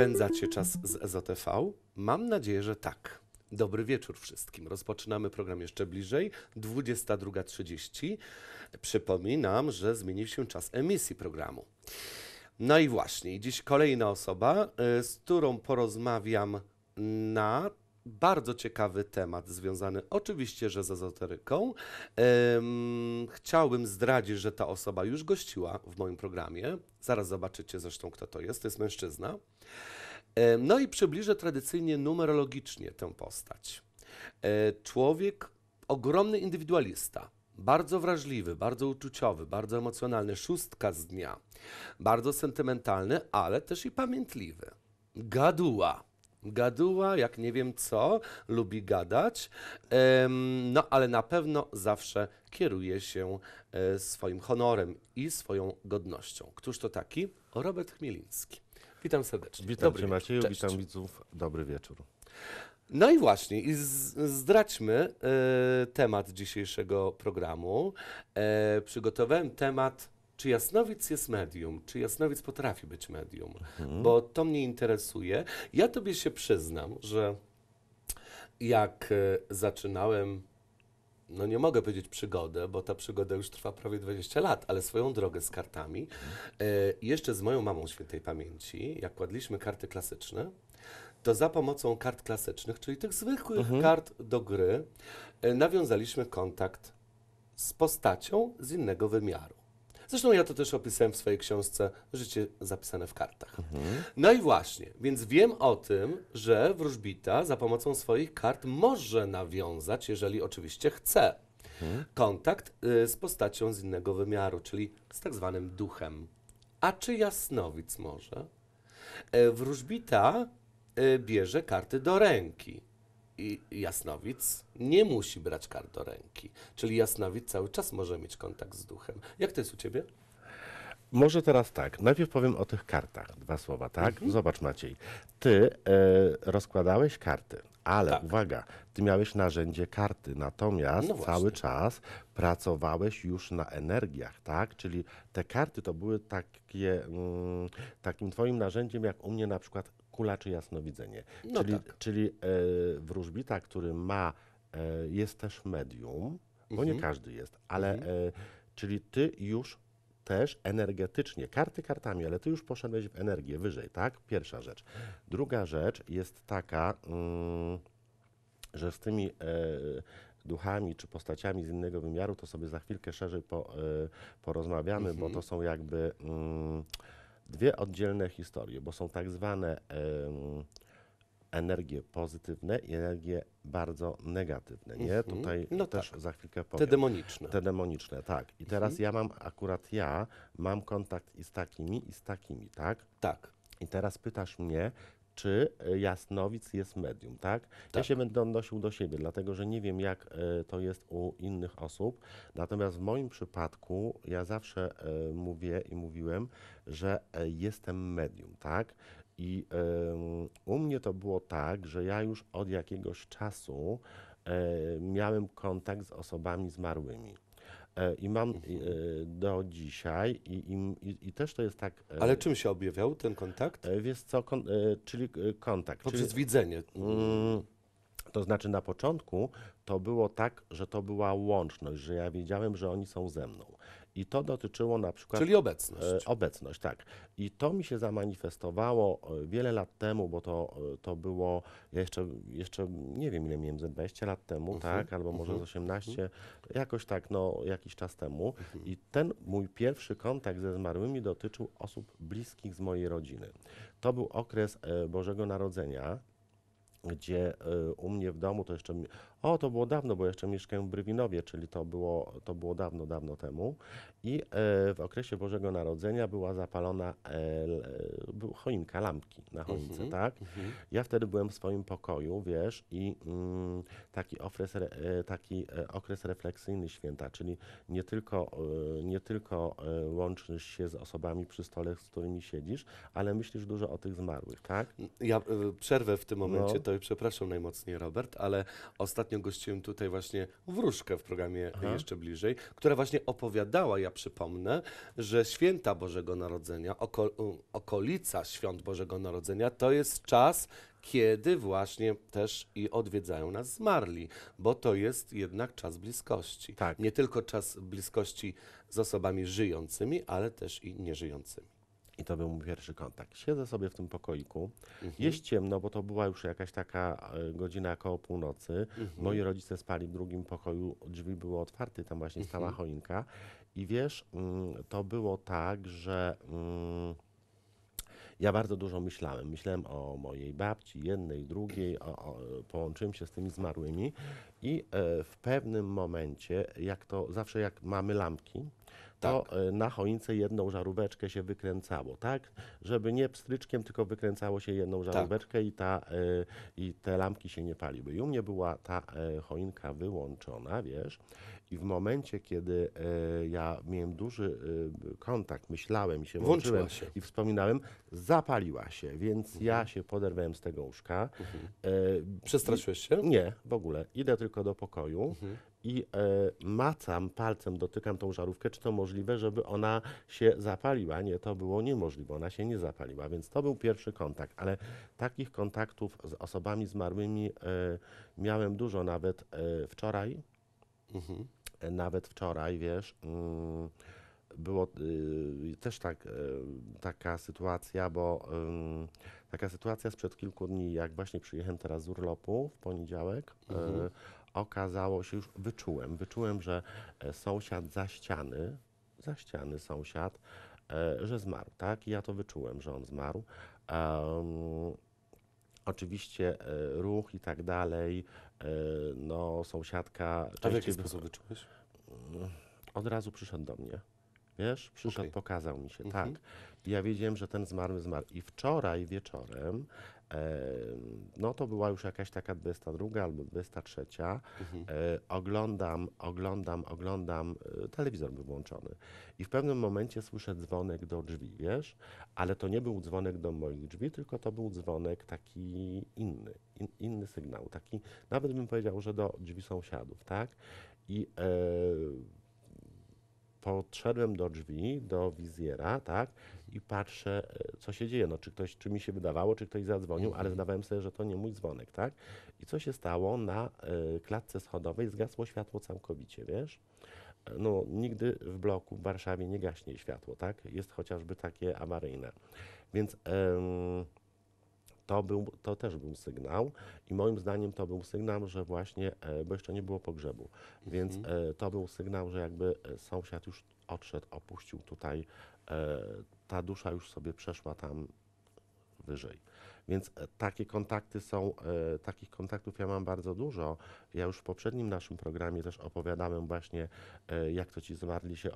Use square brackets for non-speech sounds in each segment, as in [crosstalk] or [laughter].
Spędzacie czas z EZTV? Mam nadzieję, że tak. Dobry wieczór wszystkim. Rozpoczynamy program jeszcze bliżej, 22.30. Przypominam, że zmienił się czas emisji programu. No i właśnie, dziś kolejna osoba, y, z którą porozmawiam na bardzo ciekawy temat związany oczywiście, że z ezoteryką. chciałbym zdradzić, że ta osoba już gościła w moim programie. Zaraz zobaczycie zresztą, kto to jest. To jest mężczyzna. no i przybliżę tradycyjnie numerologicznie tę postać. E, człowiek, ogromny indywidualista, bardzo wrażliwy, bardzo uczuciowy, bardzo emocjonalny, szóstka z dnia, bardzo sentymentalny, ale też i pamiętliwy. Gaduła gaduła, jak nie wiem co, lubi gadać, no ale na pewno zawsze kieruje się e, swoim honorem i swoją godnością. Któż to taki? Robert Chmieliński. Witam serdecznie. Witam Dobry Cię Macieju, Cześć. witam widzów. Dobry wieczór. No i właśnie, i zdradźmy y, e, temat dzisiejszego programu. E, przygotowałem temat czy jasnowic jest medium, czy jasnowic potrafi być medium, mhm. bo to mnie interesuje. Ja tobie się przyznam, że jak e, zaczynałem, no nie mogę powiedzieć przygodę, bo ta przygoda już trwa prawie 20 lat, ale swoją drogę z kartami, mhm. e, jeszcze z moją mamą świętej pamięci, jak kładliśmy karty klasyczne, to za pomocą kart klasycznych, czyli tych zwykłych mhm. kart do gry, e, nawiązaliśmy kontakt z postacią z innego wymiaru. Zresztą ja to też opisałem w swojej książce Życie zapisane w kartach. Mhm. No i właśnie, więc wiem o tym, że wróżbita za pomocą swoich kart może nawiązać, jeżeli oczywiście chce, mhm. kontakt y, z postacią z innego wymiaru, czyli z tak zwanym duchem. A czy jasnowic może? Y, wróżbita y, bierze karty do ręki i jasnowic nie musi brać kart do ręki. Czyli jasnowic cały czas może mieć kontakt z duchem. Jak to jest u ciebie? Może teraz tak. Najpierw powiem o tych kartach. Dwa słowa, tak? Mhm. Zobacz, Maciej. Ty e, rozkładałeś karty, ale tak. uwaga, ty miałeś narzędzie karty, natomiast no cały czas pracowałeś już na energiach, tak? Czyli te karty to były takie, mm, takim twoim narzędziem, jak u mnie na przykład czy jasnowidzenie. No czyli tak. czyli e, wróżbita, który ma, e, jest też medium, bo nie mhm. każdy jest, ale mhm. e, czyli ty już też energetycznie, karty kartami, ale ty już poszedłeś w energię wyżej, tak? Pierwsza rzecz. Druga rzecz jest taka, mm, że z tymi e, duchami czy postaciami z innego wymiaru, to sobie za chwilkę szerzej po, e, porozmawiamy, mhm. bo to są jakby. Mm, dwie oddzielne historie, bo są tak zwane energie pozytywne i energie bardzo negatywne. Nie? Mhm. Tutaj no też tak. za chwilkę powiem. Te demoniczne. Te demoniczne, tak. I teraz mhm. ja mam, akurat ja, mam kontakt i z takimi, i z takimi, tak? Tak. I teraz pytasz mnie, czy e, jasnowic jest medium, tak? tak? Ja się będę odnosił do siebie, dlatego że nie wiem, jak e, to jest u innych osób. Natomiast w moim przypadku ja zawsze e, mówię i mówiłem, że jestem medium, tak? I u mnie to było tak, że ja już od jakiegoś czasu miałem kontakt z osobami zmarłymi. E, I mam e, mhm. do dzisiaj i, i, i też to jest tak. E, Ale czym się objawiał ten kontakt? Wiesz co, kon, czyli kontakt. Poprzez no czyli, widzenie. Mm, to znaczy na początku to było tak, że to była łączność, że ja wiedziałem, że oni są ze mną. I to dotyczyło na przykład. Czyli obecność. E, obecność, tak. I to mi się zamanifestowało e, wiele lat temu, bo to, e, to było. Ja jeszcze, jeszcze nie wiem ile miałem, 20 lat temu, uh-huh, tak, albo uh-huh, może z 18, mhm. uh-huh. jakoś tak, no jakiś czas temu. Mhm. I ten mój pierwszy kontakt ze zmarłymi dotyczył osób bliskich z mojej rodziny. To był okres Bożego Narodzenia gdzie u mnie w domu to jeszcze o, to było dawno, bo jeszcze mieszkałem w Brywinowie, czyli to było, to było dawno, dawno temu. I e, w okresie Bożego Narodzenia była zapalona e, e, choinka, lampki na choince, mm -hmm, tak? Mm -hmm. Ja wtedy byłem w swoim pokoju, wiesz, i mm, taki, okres, taki okres refleksyjny święta, czyli nie tylko, nie tylko łączysz się z osobami przy stole, z którymi siedzisz, ale myślisz dużo o tych zmarłych, tak? Ja przerwę w tym no. momencie, no. to i przepraszam najmocniej, Robert, ale ostatnio ostatnio gościłem tutaj właśnie wróżkę w programie Aha. Jeszcze Bliżej, która właśnie opowiadała, ja przypomnę, że święta Bożego Narodzenia, oko, okolica świąt Bożego Narodzenia to jest czas, kiedy właśnie też i odwiedzają nas zmarli, bo to jest jednak czas bliskości. Tak. Nie tylko czas bliskości z osobami żyjącymi, ale też i nieżyjącymi. I to był mój pierwszy kontakt. Siedzę sobie w tym pokoiku. Mhm. Jest ciemno, bo to była już jakaś taka e, godzina koło północy. Mhm. Moi rodzice spali w drugim pokoju, drzwi były otwarte, tam właśnie stała mhm. choinka. I wiesz, mm, to było tak, że. Mm, ja bardzo dużo myślałem. Myślałem o mojej babci, jednej, drugiej, o, o, połączyłem się z tymi zmarłymi i e, w pewnym momencie, jak to zawsze jak mamy lampki, to tak. E, na choince jedną żaróweczkę się wykręcało, tak? Żeby nie pstryczkiem, tylko wykręcało się jedną tak. żaróweczkę tak. i, ta, e, i te lampki się nie paliły. I u mnie była ta e, choinka wyłączona, wiesz, i w momencie, kiedy e, ja miałem duży e, kontakt, myślałem i się włączyłem się. i wspominałem, zapaliła się, więc mhm. ja się poderwałem z tego łóżka. Mhm. E, Przestraszyłeś się? nie, w ogóle. Idę tylko do pokoju mhm. i e, macam palcem, dotykam tą żarówkę, czy to możliwe, żeby ona się zapaliła. Nie, to było niemożliwe, ona się nie zapaliła, więc to był pierwszy kontakt, ale takich kontaktów z osobami zmarłymi e, miałem dużo, nawet e, wczoraj nawet wczoraj, wiesz, mm, było y, też tak, y, taka sytuacja, bo y, taka sytuacja sprzed kilku dni, jak właśnie przyjechałem teraz z urlopu w poniedziałek, mhm. okazało się, już wyczułem, wyczułem, że e, sąsiad za ściany, za ściany sąsiad, e, że zmarł, tak? I ja to wyczułem, że on zmarł. Oczywiście e, ruch i tak dalej, e, no sąsiadka... A w jaki sposób wyczułeś? Mm, od razu przyszedł do mnie. Wiesz, przyszedł, okay. pokazał mi się, mhm. tak. ja wiedziałem, że ten zmarły zmarł. I wczoraj wieczorem no to była już jakaś taka 22 albo 23. Mhm. E, oglądam, oglądam, oglądam, e, telewizor był włączony i w pewnym momencie słyszę dzwonek do drzwi, wiesz, ale to nie był dzwonek do moich drzwi, tylko to był dzwonek taki inny, in, inny sygnał, taki nawet bym powiedział, że do drzwi sąsiadów, tak? I e, podszedłem do drzwi, do wizjera, tak, i patrzę, e, co się dzieje. No, czy, ktoś, czy mi się wydawało, czy ktoś zadzwonił, ale mhm. zdawałem sobie, że to nie mój dzwonek, tak? I co się stało? Na y, klatce schodowej zgasło światło całkowicie, wiesz? E, no, nigdy w bloku w Warszawie nie gaśnie światło, tak? Jest chociażby takie awaryjne. Więc to, był, to też był sygnał i moim zdaniem to był sygnał, że właśnie, e, bo jeszcze nie było pogrzebu, mhm. więc e, to był sygnał, że jakby e, sąsiad już odszedł, opuścił tutaj, ta dusza już sobie przeszła tam wyżej. Więc e, takie kontakty są, e, takich kontaktów ja mam bardzo dużo. Ja już w poprzednim naszym programie też opowiadałem właśnie, e, jak to ci zmarli się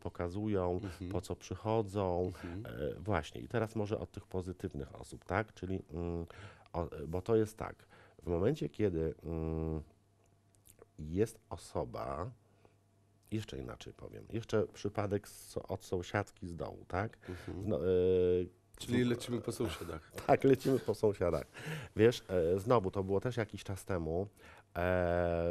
pokazują, mhm. po co przychodzą. Mhm. Właśnie. I teraz może od tych pozytywnych osób, tak? Czyli, mm, bo to jest tak, w momencie, kiedy mm, jest osoba, jeszcze inaczej powiem, jeszcze przypadek z, od sąsiadki z dołu, tak? Mhm. No, y, Czyli lecimy po sąsiadach. [laughs] Tak, lecimy po sąsiadach. Wiesz, e, znowu to było też jakiś czas temu, e,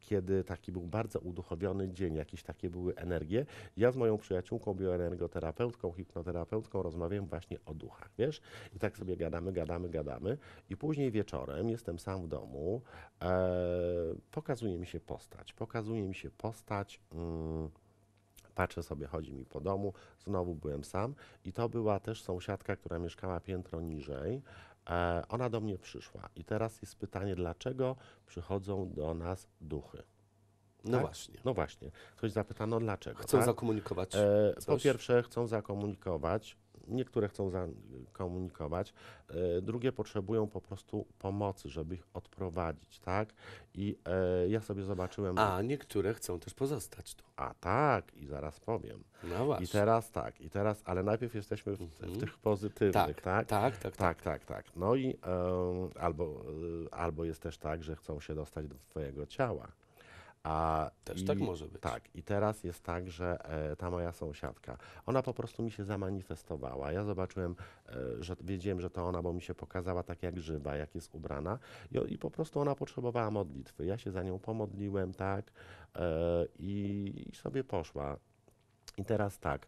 kiedy taki był bardzo uduchowiony dzień, jakieś takie były energie. Ja z moją przyjaciółką, bioenergoterapeutką, hipnoterapeutką rozmawiam właśnie o duchach, wiesz? I tak sobie gadamy, gadamy, gadamy. I później wieczorem jestem sam w domu, e, pokazuje mi się postać, pokazuje mi się postać. Mm, Patrzę sobie, chodzi mi po domu, znowu byłem sam i to była też sąsiadka, która mieszkała piętro niżej. E, ona do mnie przyszła i teraz jest pytanie, dlaczego przychodzą do nas duchy? No tak? właśnie. No właśnie. Ktoś zapytano dlaczego. Chcą tak? zakomunikować. E, po pierwsze, chcą zakomunikować niektóre chcą zakomunikować, e, drugie potrzebują po prostu pomocy, żeby ich odprowadzić, tak? I e, ja sobie zobaczyłem. A niektóre chcą też pozostać tu. A tak, i zaraz powiem. No właśnie. I teraz tak, i teraz, ale najpierw jesteśmy w, w mhm. tych pozytywnych, tak? Tak, tak, tak. tak, tak, tak. tak. No i e, albo, e, albo jest też tak, że chcą się dostać do Twojego ciała. A Też tak i, tak może być. Tak, i teraz jest tak, że e, ta moja sąsiadka, ona po prostu mi się zamanifestowała. Ja zobaczyłem, e, że wiedziałem, że to ona, bo mi się pokazała tak jak żywa, jak jest ubrana i, i po prostu ona potrzebowała modlitwy. Ja się za nią pomodliłem, tak, e, i, i sobie poszła. I teraz tak.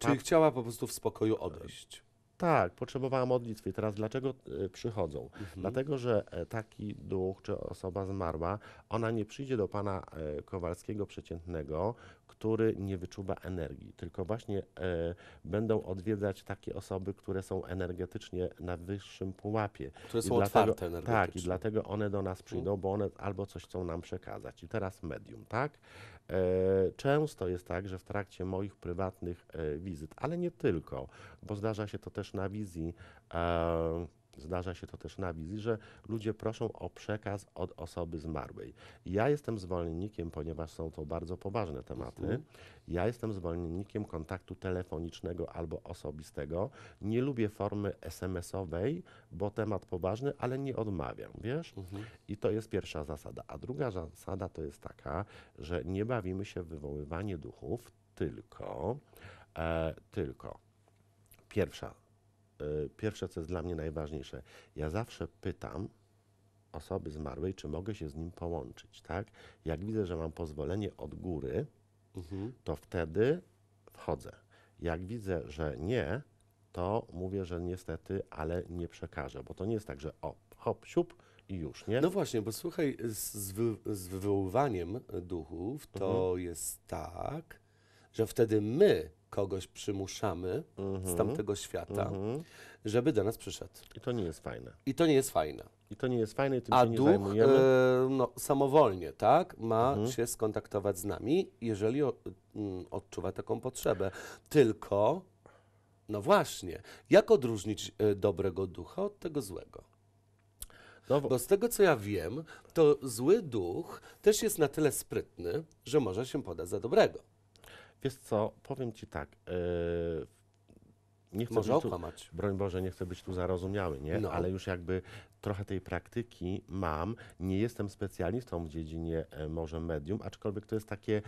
Czyli chciała po prostu w spokoju odejść. Tak, potrzebowała modlitwy. Teraz dlaczego e, przychodzą? Mhm. Dlatego, że e, taki duch czy osoba zmarła, ona nie przyjdzie do pana e, Kowalskiego przeciętnego, który nie wyczuwa energii, tylko właśnie będą odwiedzać takie osoby, które są energetycznie na wyższym pułapie. Które są dlatego, otwarte energetycznie. Tak, i dlatego one do nas mhm. przyjdą, bo one albo coś chcą nam przekazać. I teraz medium, tak? E, często jest tak, że w trakcie moich prywatnych e, wizyt, ale nie tylko, bo zdarza się to też na wizji e, zdarza się to też na wizji, że ludzie proszą o przekaz od osoby zmarłej. Ja jestem zwolennikiem, ponieważ są to bardzo poważne tematy, mhm. ja jestem zwolennikiem kontaktu telefonicznego albo osobistego. Nie lubię formy SMS-owej, bo temat poważny, ale nie odmawiam, wiesz? Mhm. I to jest pierwsza zasada. A druga zasada to jest taka, że nie bawimy się w wywoływanie duchów, tylko, e, tylko pierwsza Y, pierwsze, co jest dla mnie najważniejsze, ja zawsze pytam osoby zmarłej, czy mogę się z nim połączyć, tak? Jak widzę, że mam pozwolenie od góry, mhm. to wtedy wchodzę. Jak widzę, że nie, to mówię, że niestety, ale nie przekażę, bo to nie jest tak, że o, hop, siup i już, nie? No właśnie, bo słuchaj, z, z wywoływaniem duchów to mhm. jest tak, że wtedy my kogoś przymuszamy z mhm. tamtego świata, mhm. żeby do nas przyszedł. I to nie jest fajne. I to nie jest fajne. I to nie jest fajne, i tym A się nie duch, zajmujemy. E, no, samowolnie, tak, ma mhm. się skontaktować z nami, jeżeli o, m, mm, odczuwa taką potrzebę. Tylko, no właśnie, jak odróżnić e, dobrego ducha od tego złego? No bo... bo z tego, co ja wiem, to zły duch też jest na tyle sprytny, że może się podać za dobrego. Wiesz co, powiem Ci tak, yy, nie chcę Może być tu, okłamać. broń Boże, nie chcę być tu zarozumiały, nie? No. ale już jakby trochę tej praktyki mam. Nie jestem specjalistą w dziedzinie e, może medium, aczkolwiek to jest takie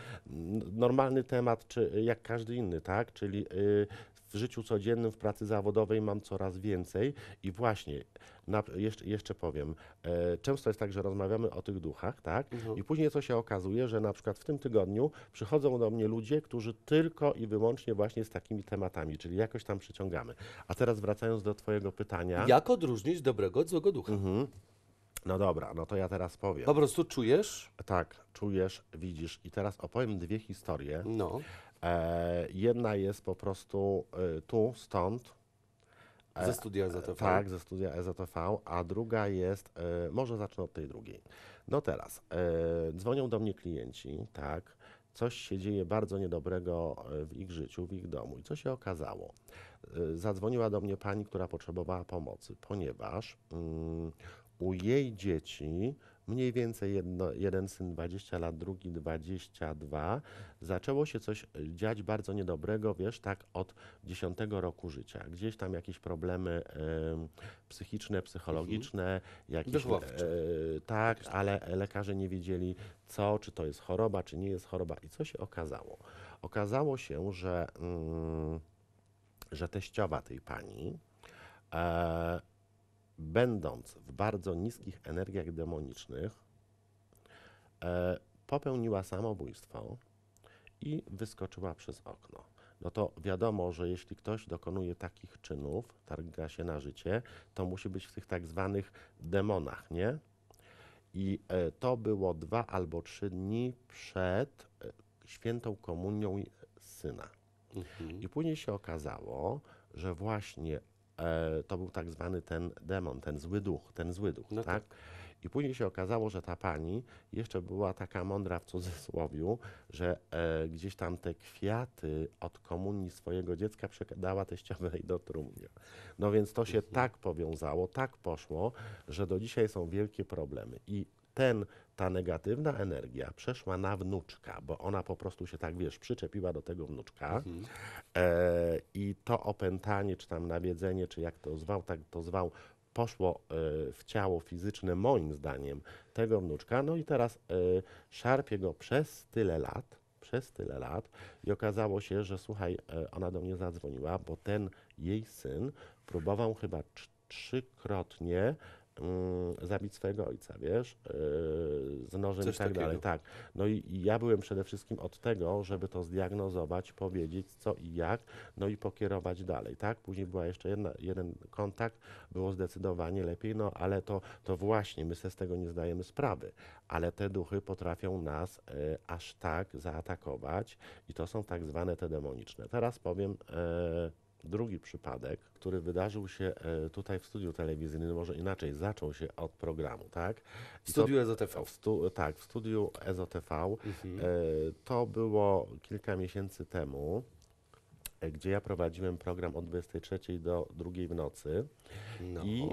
normalny temat, czy jak każdy inny, tak? Czyli y, w życiu codziennym, w pracy zawodowej mam coraz więcej i właśnie, na, jeszcze, jeszcze powiem, e, często jest tak, że rozmawiamy o tych duchach, tak? Mhm. I później co się okazuje, że na przykład w tym tygodniu przychodzą do mnie ludzie, którzy tylko i wyłącznie właśnie z takimi tematami, czyli jakoś tam przyciągamy. A teraz wracając do Twojego pytania. Jak odróżnić dobrego od złego ducha? Mhm. No dobra, no to ja teraz powiem. Po prostu czujesz? Tak, czujesz, widzisz. I teraz opowiem dwie historie. No. E, jedna jest po prostu e, tu, stąd. E, ze studia EZTV. Tak, ze studia EZTV, a druga jest, może zacznę od tej drugiej. No teraz, dzwonią do mnie klienci, tak, coś się dzieje bardzo niedobrego w ich życiu, w ich domu. I co się okazało? Zadzwoniła do mnie pani, która potrzebowała pomocy, ponieważ mm, u jej dzieci mniej więcej jedno, jeden syn 20 lat, drugi 22, zaczęło się coś dziać bardzo niedobrego, wiesz, tak od 10 roku życia. Gdzieś tam jakieś problemy y, psychiczne, psychologiczne, mhm. jakieś, y, tak, ale lekarze nie wiedzieli co, czy to jest choroba, czy nie jest choroba i co się okazało. Okazało się, że, y, że teściowa tej pani, e, będąc w bardzo niskich energiach demonicznych, e, popełniła samobójstwo i wyskoczyła przez okno. No to wiadomo, że jeśli ktoś dokonuje takich czynów, targa się na życie, to musi być w tych tak zwanych demonach, nie? I e, to było dwa albo trzy dni przed e, świętą komunią syna. Mhm. I później się okazało, że właśnie E, to był tak zwany ten demon, ten zły duch, ten zły duch, no tak? tak? I później się okazało, że ta pani jeszcze była taka mądra w cudzysłowiu, że e, gdzieś tam te kwiaty od komunii swojego dziecka przekadała teściowej do trumnia. No więc to się mhm. tak powiązało, tak poszło, że do dzisiaj są wielkie problemy. I ten ta negatywna energia przeszła na wnuczka, bo ona po prostu się tak, wiesz, przyczepiła do tego wnuczka mhm. e, i to opętanie, czy tam nawiedzenie, czy jak to zwał, tak to zwał, poszło e, w ciało fizyczne, moim zdaniem, tego wnuczka. No i teraz e, szarpie go przez tyle lat, przez tyle lat i okazało się, że słuchaj, e, ona do mnie zadzwoniła, bo ten jej syn próbował chyba trzykrotnie Mm, zabić swojego ojca, wiesz, yy, z nożem Coś i tak takiego. dalej, tak. No i, ja byłem przede wszystkim od tego, żeby to zdiagnozować, powiedzieć co i jak, no i pokierować dalej, tak. Później była jeszcze jedna, jeden kontakt, było zdecydowanie lepiej, no ale to, to właśnie, my sobie z tego nie zdajemy sprawy, ale te duchy potrafią nas e, aż tak zaatakować i to są tak zwane te demoniczne. Teraz powiem e, Drugi przypadek, który wydarzył się e, tutaj w studiu telewizyjnym, może inaczej, zaczął się od programu, tak? W studiu EZOTV. W stu, tak, w studiu EZOTV. E, mhm. To było kilka miesięcy temu e, gdzie ja prowadziłem program od 23 do 2 w nocy. No. I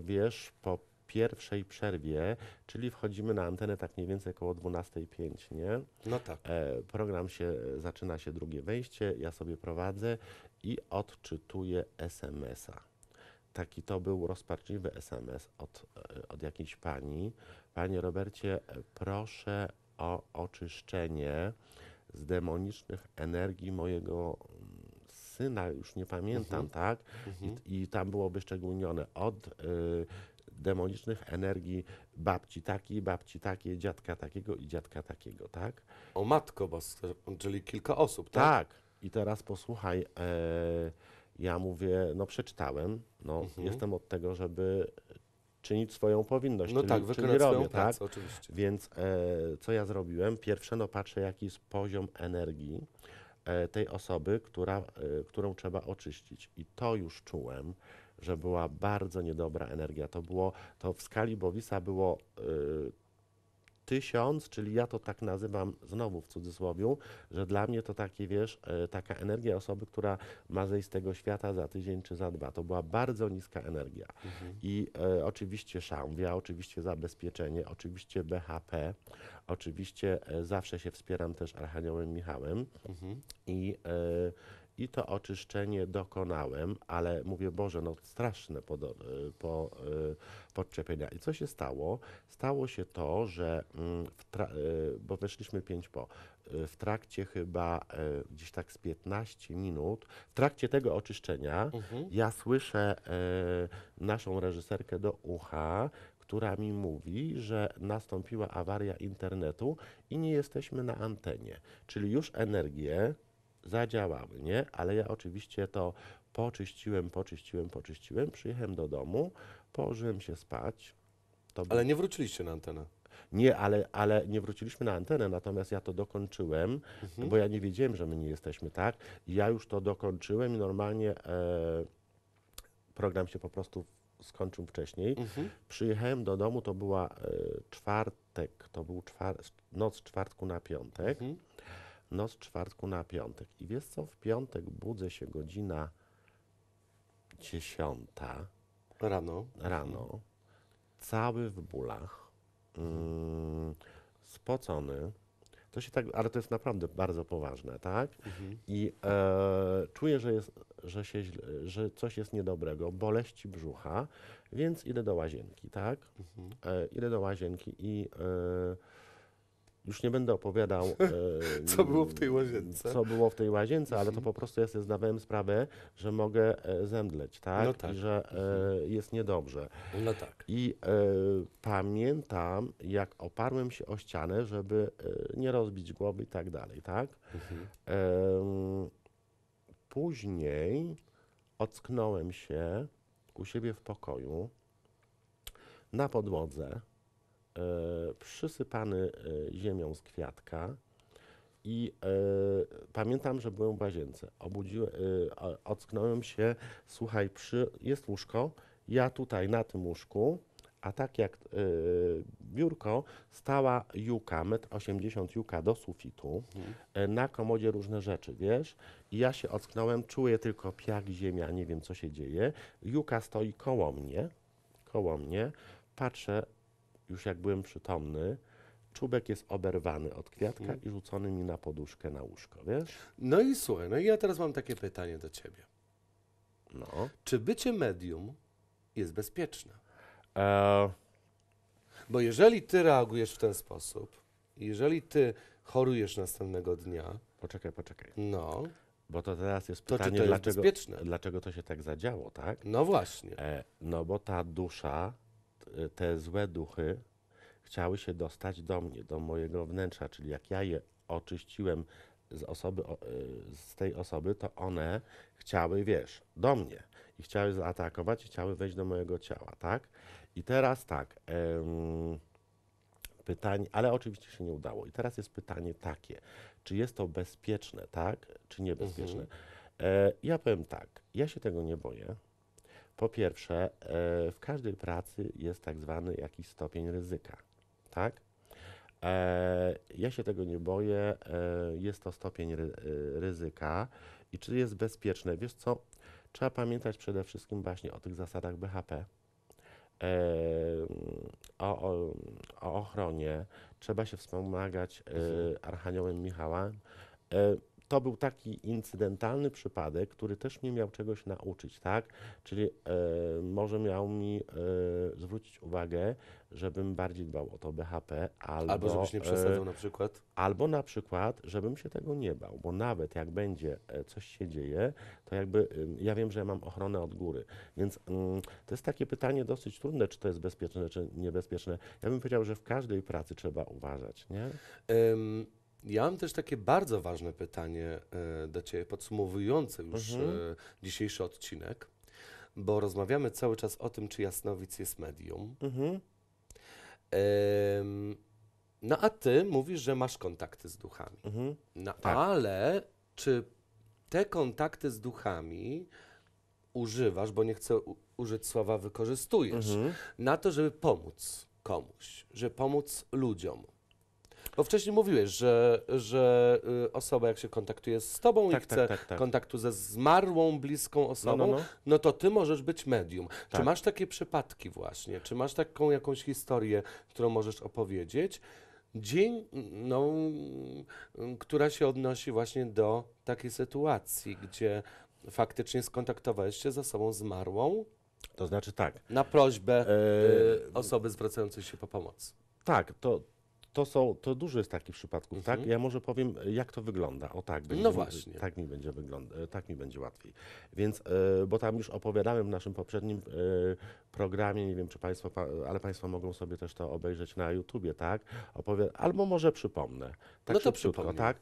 wiesz, po pierwszej przerwie, czyli wchodzimy na antenę tak mniej więcej około 12.05, nie? No tak. E, program się, zaczyna się drugie wejście, ja sobie prowadzę i odczytuje SMS-a. Taki to był rozpaczliwy SMS od, e, od jakiejś pani. Panie Robercie, proszę o oczyszczenie z demonicznych energii mojego mm, syna, już nie pamiętam, mhm. tak? Mhm. I, I, tam było szczególnione od y, demonicznych energii babci takiej, babci takiej, dziadka takiego i dziadka takiego, tak? O matko bo czyli kilka osób, tak? Tak. I teraz posłuchaj, e, ja mówię, no przeczytałem, no mhm. jestem od tego, żeby czynić swoją powinność. No czyli, tak, wykonać robię, swoją tak? pracę, tak? oczywiście. Więc e, co ja zrobiłem? Pierwsze, no patrzę, jaki jest poziom energii e, tej osoby, która, e, którą trzeba oczyścić. I to już czułem, że była bardzo niedobra energia. To było, to w skali Bowisa było e, tysiąc, czyli ja to tak nazywam znowu w cudzysłowie, że dla mnie to takie, wiesz, e, taka energia osoby, która ma zejść z tego świata za tydzień czy za dwa. To była bardzo niska energia. Mhm. I e, oczywiście szambia, oczywiście zabezpieczenie, oczywiście BHP, oczywiście e, zawsze się wspieram też Archaniołem Michałem mhm. i, e, i to oczyszczenie dokonałem, ale mówię, Boże, no straszne po, po, e, podczepienia. I co się stało? Stało się to, że mm, e, bo weszliśmy 5 po, e, w trakcie chyba gdzieś tak z 15 minut, w trakcie tego oczyszczenia mhm. ja słyszę naszą reżyserkę do ucha, która mi mówi, że nastąpiła awaria internetu i nie jesteśmy na antenie. Czyli już energię zadziałały, nie? Ale ja oczywiście to poczyściłem, poczyściłem, poczyściłem, przyjechałem do domu, położyłem się spać. To Ale nie wróciliście na antenę. Nie, ale, ale nie wróciliśmy na antenę, natomiast ja to dokończyłem, mhm. bo ja nie wiedziałem, że my nie jesteśmy, tak? ja już to dokończyłem i normalnie e, program się po prostu skończył wcześniej. Mhm. Przyjechałem do domu, to była e, czwartek, to był czwar noc czwartku na piątek. Mhm no z czwartku na piątek. I wiesz co, w piątek budzę się godzina dziesiąta. Rano. Rano. Cały w bólach. Yy, spocony. To się tak, ale to jest naprawdę bardzo poważne, tak? Mhm. I e, czuję, że, jest, że, się, że coś jest niedobrego, boleści brzucha, więc idę do łazienki, tak? Mhm. E, idę do łazienki i e, już nie będę opowiadał, [laughs] e, co było w tej łazience. Co było w tej łazience, mhm. ale to mhm. po prostu ja sobie zdawałem sprawę, że mogę e, zemdleć, tak? No tak. I że e, mhm. jest niedobrze. No tak. I e, pamiętam, jak oparłem się o ścianę, żeby e, nie rozbić głowy i tak dalej, tak? Mhm. później ocknąłem się u siebie w pokoju na podłodze E, przysypany e, ziemią z kwiatka. I e, pamiętam, że byłem w łazience. Obudziłem, ocknąłem się, słuchaj, przy, jest łóżko, ja tutaj na tym łóżku, a tak jak biurko, stała juka, met 80 juka do sufitu, mhm. na komodzie różne rzeczy, wiesz? I ja się ocknąłem, czuję tylko piak, ziemia, nie wiem co się dzieje. Juka stoi koło mnie, koło mnie, patrzę, już jak byłem przytomny, czubek jest oberwany od kwiatka mhm. i rzucony mi na poduszkę, na łóżko, wiesz? No i słuchaj, no i ja teraz mam takie pytanie do ciebie. No. Czy bycie medium jest bezpieczne? E... Bo jeżeli ty reagujesz w ten sposób, jeżeli ty chorujesz następnego dnia... Poczekaj, poczekaj. No. Bo to teraz jest pytanie, to, to jest dlaczego, bezpieczne? dlaczego to się tak zadziało, tak? No właśnie. E, no bo ta dusza Y, te złe duchy chciały się dostać do mnie, do mojego wnętrza, czyli jak ja je oczyściłem z, osoby, y, z tej osoby, to one chciały, wiesz, do mnie i chciały zaatakować chciały wejść do mojego ciała, tak? I teraz tak, pytanie, ale oczywiście się nie udało. I teraz jest pytanie takie, czy jest to bezpieczne, tak, czy niebezpieczne? Mhm. E, ja powiem tak, ja się tego nie boję, po pierwsze, e, w każdej pracy jest tak zwany jakiś stopień ryzyka, tak? E, ja się tego nie boję, e, jest to stopień ryzyka i czy jest bezpieczne. Wiesz co, trzeba pamiętać przede wszystkim właśnie o tych zasadach BHP, o, o, o ochronie. Trzeba się wspomagać mhm. Archaniołem Michałem to był taki incydentalny przypadek, który też mnie miał czegoś nauczyć, tak? Czyli e, może miał mi e, zwrócić uwagę, żebym bardziej dbał o to BHP, albo, albo żebyś nie e, przesadzał na przykład. Albo na przykład, żebym się tego nie bał, bo nawet jak będzie e, coś się dzieje, to jakby ja wiem, że ja mam ochronę od góry. Więc mm, to jest takie pytanie dosyć trudne, czy to jest bezpieczne, czy niebezpieczne. Ja bym powiedział, że w każdej pracy trzeba uważać, nie? Um ja mam też takie bardzo ważne pytanie e, do Ciebie, podsumowujące już mhm. E, dzisiejszy odcinek, bo rozmawiamy cały czas o tym, czy Jasnowic jest medium. Mhm. no a Ty mówisz, że masz kontakty z duchami. Mhm. No, tak. Ale czy te kontakty z duchami używasz, bo nie chcę użyć słowa wykorzystujesz, mhm. na to, żeby pomóc komuś, żeby pomóc ludziom? Bo wcześniej mówiłeś, że, że y, osoba jak się kontaktuje z tobą Tak, i chce tak, tak, tak. kontaktu ze zmarłą, bliską osobą, no, no. no. no to ty możesz być medium. Czy tak. masz takie przypadki właśnie? Czy masz taką jakąś historię, którą możesz opowiedzieć? Dzień, no, która się odnosi właśnie do takiej sytuacji, gdzie faktycznie skontaktowałeś się ze sobą zmarłą To znaczy tak. na prośbę e, y, osoby zwracającej się po pomoc. Tak, to, to są, to dużo jest takich przypadków, mhm. tak? Ja może powiem, jak to wygląda. O tak, będzie, no właśnie. tak mi będzie wygląda, e, tak mi będzie łatwiej. Więc, e, bo tam już opowiadałem w naszym poprzednim e, programie, nie wiem czy Państwo, ale Państwo mogą sobie też to obejrzeć na YouTubie, tak? Opowiada, albo może przypomnę. Tak no to przypomnę. Tak?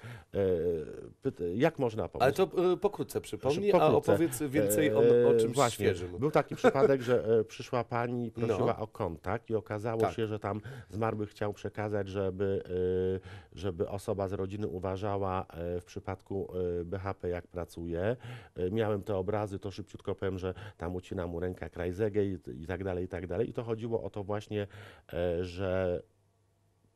Jak można pomóc? Ale to pokrótce przypomnij, a opowiedz więcej o, o czymś Właśnie. świeżym. Był taki przypadek, że przyszła pani i no. prosiła no. o kontakt i okazało tak. się, że tam zmarły chciał przekazać, że żeby, y, żeby osoba z rodziny uważała y, w przypadku y, BHP, jak pracuje. Miałem te obrazy, to szybciutko powiem, że tam ucina mu ręka Krajzegę i, i tak dalej, i tak dalej. I to chodziło o to właśnie, że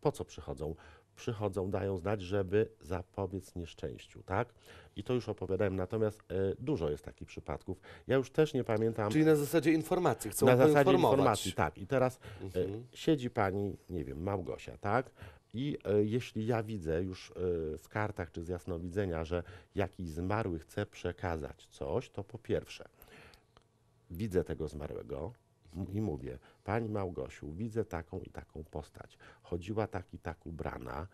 po co przychodzą przychodzą, dają znać, żeby zapobiec nieszczęściu, tak? I to już opowiadałem, natomiast y, dużo jest takich przypadków. Ja już też nie pamiętam... Czyli na zasadzie informacji, chcą Na zasadzie informacji, tak. I teraz y, siedzi pani, nie wiem, Małgosia, tak? I y, jeśli ja widzę już y, w kartach czy z jasnowidzenia, że jakiś zmarły chce przekazać coś, to po pierwsze widzę tego zmarłego, i mówię, pani Małgosiu, widzę taką i taką postać. Chodziła tak i tak ubrana,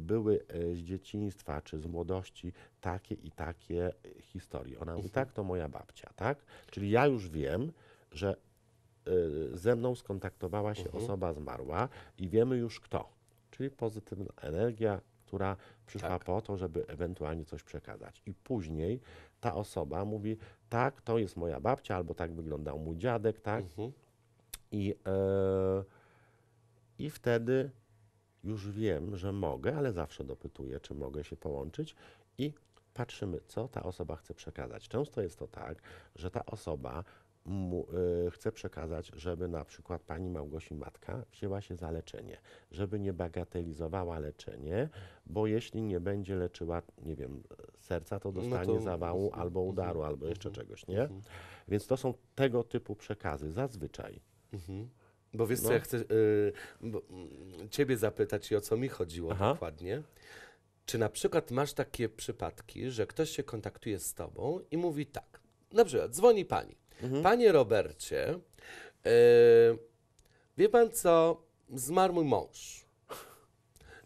były e, z dzieciństwa czy z młodości takie i takie e, historie. Ona mówi, mhm. tak, to moja babcia, tak? Czyli ja już wiem, że e, ze mną skontaktowała się mhm. osoba zmarła i wiemy już kto. Czyli pozytywna energia, która przyszła tak. po to, żeby ewentualnie coś przekazać. I później ta osoba mówi, tak, to jest moja babcia, albo tak wyglądał mój dziadek, tak. Mhm. I, e, I wtedy już wiem, że mogę, ale zawsze dopytuję, czy mogę się połączyć i patrzymy, co ta osoba chce przekazać. Często jest to tak, że ta osoba mu, y, chce przekazać, żeby na przykład pani Małgosi matka wzięła się za leczenie, żeby nie bagatelizowała leczenie, bo jeśli nie będzie leczyła, nie wiem, serca, to no dostanie no to, zawału albo udaru, mhm, albo jeszcze mhm, czegoś, nie? Mhm. Więc to są tego typu przekazy zazwyczaj. Mhm. Bo wiesz co, no. ja chcę y, bo, mm, ciebie zapytać i o co mi chodziło Aha. dokładnie. Czy na przykład masz takie przypadki, że ktoś się kontaktuje z tobą i mówi tak, na przykład dzwoni pani. Mhm. Panie Robercie, y, wie pan co, zmarł mój mąż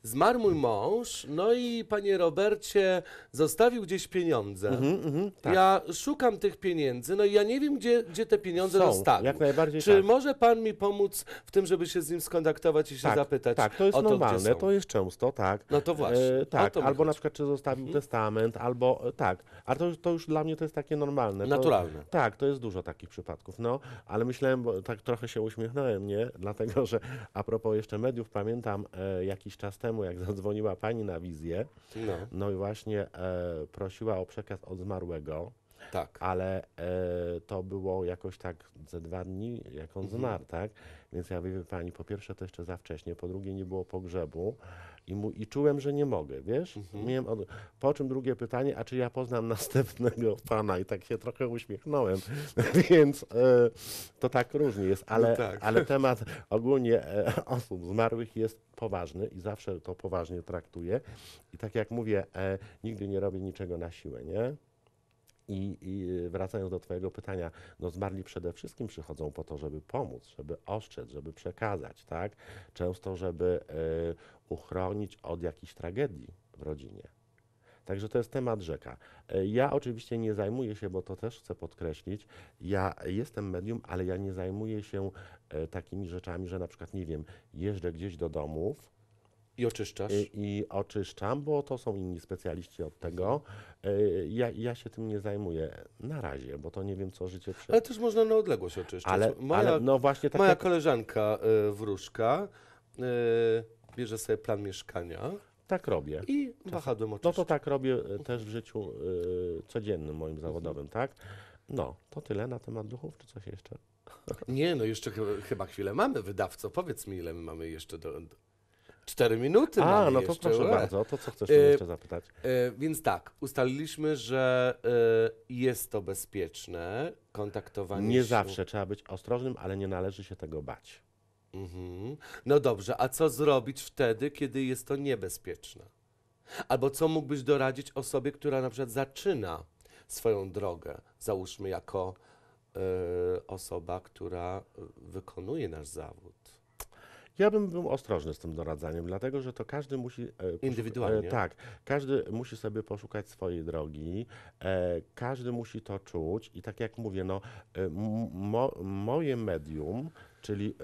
zmarł mój mąż, no i panie Robercie, zostawił gdzieś pieniądze. Mhm, mhm, tak. Ja szukam tych pieniędzy, no i ja nie wiem, gdzie, gdzie te pieniądze Są, zostały. Jak najbardziej Czy tak. może pan mi pomóc w tym, żeby się z nim skontaktować i się tak, zapytać? Tak, to jest o to, normalne, to jest często, tak. No to właśnie. E, tak, to albo na przykład, czy zostawił mhm. testament, albo e, tak. Ale to, to już dla mnie to jest takie normalne. Naturalne. To, tak, to jest dużo takich przypadków. No, ale myślałem, bo tak trochę się uśmiechnąłem, nie? Dlatego, że a propos jeszcze mediów, pamiętam e, jakiś czas temu, temu, jak [laughs] zadzwoniła pani na wizję, no, no i właśnie e, prosiła o przekaz od zmarłego. Tak. Ale e, to było jakoś tak ze dwa dni, jak on mhm. zmarł, tak? Więc ja mówię, pani, po pierwsze to jeszcze za wcześnie, po drugie nie było pogrzebu, i, mu, I czułem, że nie mogę, wiesz? Mhm. Miałem od... Po czym drugie pytanie, a czy ja poznam [laughs] następnego pana? I tak się trochę uśmiechnąłem, [laughs] więc e, to tak różnie jest, no ale, no tak. ale [laughs] temat ogólnie e, osób zmarłych jest poważny i zawsze to poważnie traktuję. I tak jak mówię, e, nigdy nie robię niczego na siłę, nie? I, I, wracając do Twojego pytania, no zmarli przede wszystkim przychodzą po to, żeby pomóc, żeby oszczędzić, żeby przekazać, tak? Często, żeby y, uchronić od jakiejś tragedii w rodzinie. Także to jest temat rzeka. E, ja oczywiście nie zajmuję się, bo to też chcę podkreślić, ja jestem medium, ale ja nie zajmuję się e, takimi rzeczami, że na przykład, nie wiem, jeżdżę gdzieś do domów, i oczyszczasz? I, I, oczyszczam, bo to są inni specjaliści od tego. E, ja, ja się tym nie zajmuję na razie, bo to nie wiem, co życie Ale też można na odległość oczyszczać. Ale, moja, ale no właśnie tak moja koleżanka y, wróżka. Y, bierzesz sobie plan mieszkania. Tak robię. I wahadłem oczywiście. No to tak robię e, też w życiu y, codziennym moim zawodowym, tak? No, to tyle na temat duchów, czy coś jeszcze? [laughs] Nie, no jeszcze ch- chyba chwilę mamy, wydawco. Powiedz mi, ile my mamy jeszcze do... do... Cztery minuty A, mamy no to jeszcze. proszę bardzo, to co chcesz e, jeszcze zapytać? E, Więc tak, ustaliliśmy, że e, jest to bezpieczne kontaktowanie Nie się. zawsze trzeba być ostrożnym, ale nie należy się tego bać. Mhm. No dobrze, a co zrobić wtedy, kiedy jest to niebezpieczne? Albo co mógłbyś doradzić osobie, która na przykład zaczyna swoją drogę, załóżmy jako y, osoba, która wykonuje nasz zawód? Ja bym był ostrożny z tym doradzaniem, dlatego że to każdy musi. e, Indywidualnie. e, Tak, każdy musi sobie poszukać swojej drogi, e, każdy musi to czuć i tak jak mówię, no, e, mo, moje medium czyli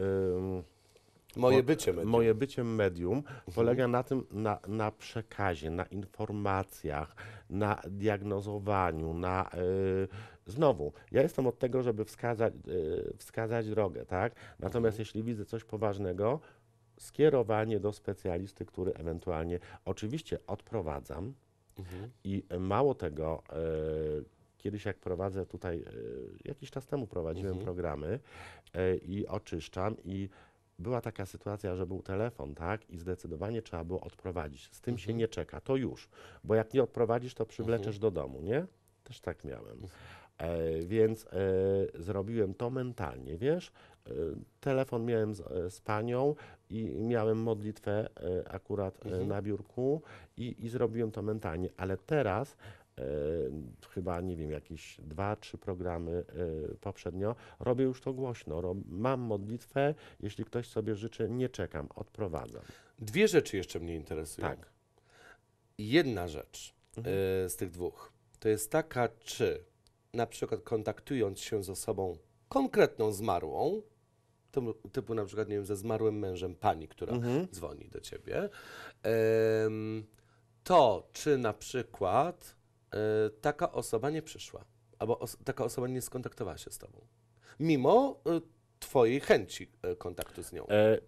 moje bycie medium. Moje bycie medium mhm. polega na tym, na, na przekazie, na informacjach, na diagnozowaniu, na e, znowu, ja jestem od tego, żeby wskazać, e, wskazać drogę, tak? Natomiast mhm. jeśli widzę coś poważnego, skierowanie do specjalisty, który ewentualnie oczywiście odprowadzam. Mhm. I mało tego, y, Kiedyś jak prowadzę tutaj, e, jakiś czas temu prowadziłem mhm. programy e, i oczyszczam i była taka sytuacja, że był telefon, tak, i zdecydowanie trzeba było odprowadzić. Z tym się mhm. nie czeka, to już, bo jak nie odprowadzisz, to przywleczesz mhm. do domu, nie? Też tak miałem. E, więc e, zrobiłem to mentalnie, wiesz? E, telefon miałem z, e, z, panią i miałem modlitwę akurat mhm. na biurku i, i zrobiłem to mentalnie, ale teraz E, chyba, nie wiem, jakieś dwa, trzy programy e, poprzednio. Robię już to głośno. Mam modlitwę, jeśli ktoś sobie życzy, nie czekam, odprowadzam. Dwie rzeczy jeszcze mnie interesują. Tak. Jedna rzecz e, mhm. z tych dwóch to jest taka, czy na przykład kontaktując się z osobą konkretną zmarłą, typu na przykład, nie wiem, ze zmarłym mężem pani, która mhm. dzwoni do ciebie, to czy na przykład Y, taka osoba nie przyszła, albo os taka osoba nie skontaktowała się z tobą, mimo y, twojej chęci y, kontaktu z nią. E,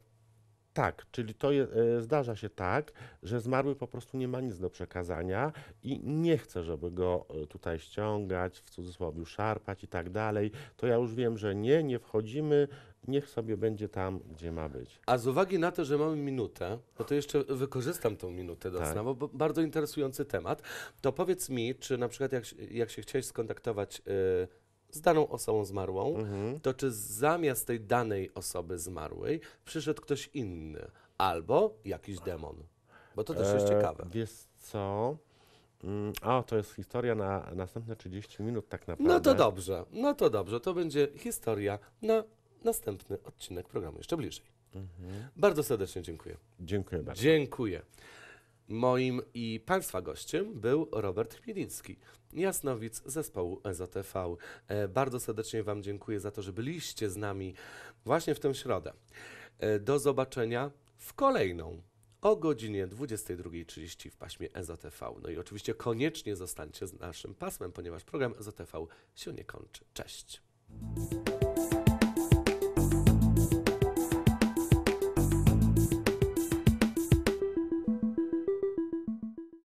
tak, czyli to je, e, zdarza się tak, że zmarły po prostu nie ma nic do przekazania i nie chce, żeby go e, tutaj ściągać, w cudzysłowie szarpać i tak dalej. To ja już wiem, że nie, nie wchodzimy, niech sobie będzie tam, gdzie ma być. A z uwagi na to, że mamy minutę, no to jeszcze wykorzystam tą minutę do tak. bo bardzo interesujący temat, to powiedz mi, czy na przykład jak, jak się chciałeś skontaktować y, z daną osobą zmarłą, mhm. to czy zamiast tej danej osoby zmarłej przyszedł ktoś inny albo jakiś demon? Bo to też jest e, ciekawe. Wiesz co? A mm, o, to jest historia na następne 30 minut tak naprawdę. No to dobrze, no to dobrze. To będzie historia na następny odcinek programu jeszcze bliżej. Mhm. Bardzo serdecznie dziękuję. Dziękuję bardzo. Dziękuję. Moim i Państwa gościem był Robert Chmieliński, jasnowic zespołu EZTV. E, bardzo serdecznie Wam dziękuję za to, że byliście z nami właśnie w tę środę. E, do zobaczenia w kolejną o godzinie 22.30 w paśmie EZTV. No i oczywiście koniecznie zostańcie z naszym pasmem, ponieważ program EZTV się nie kończy. Cześć!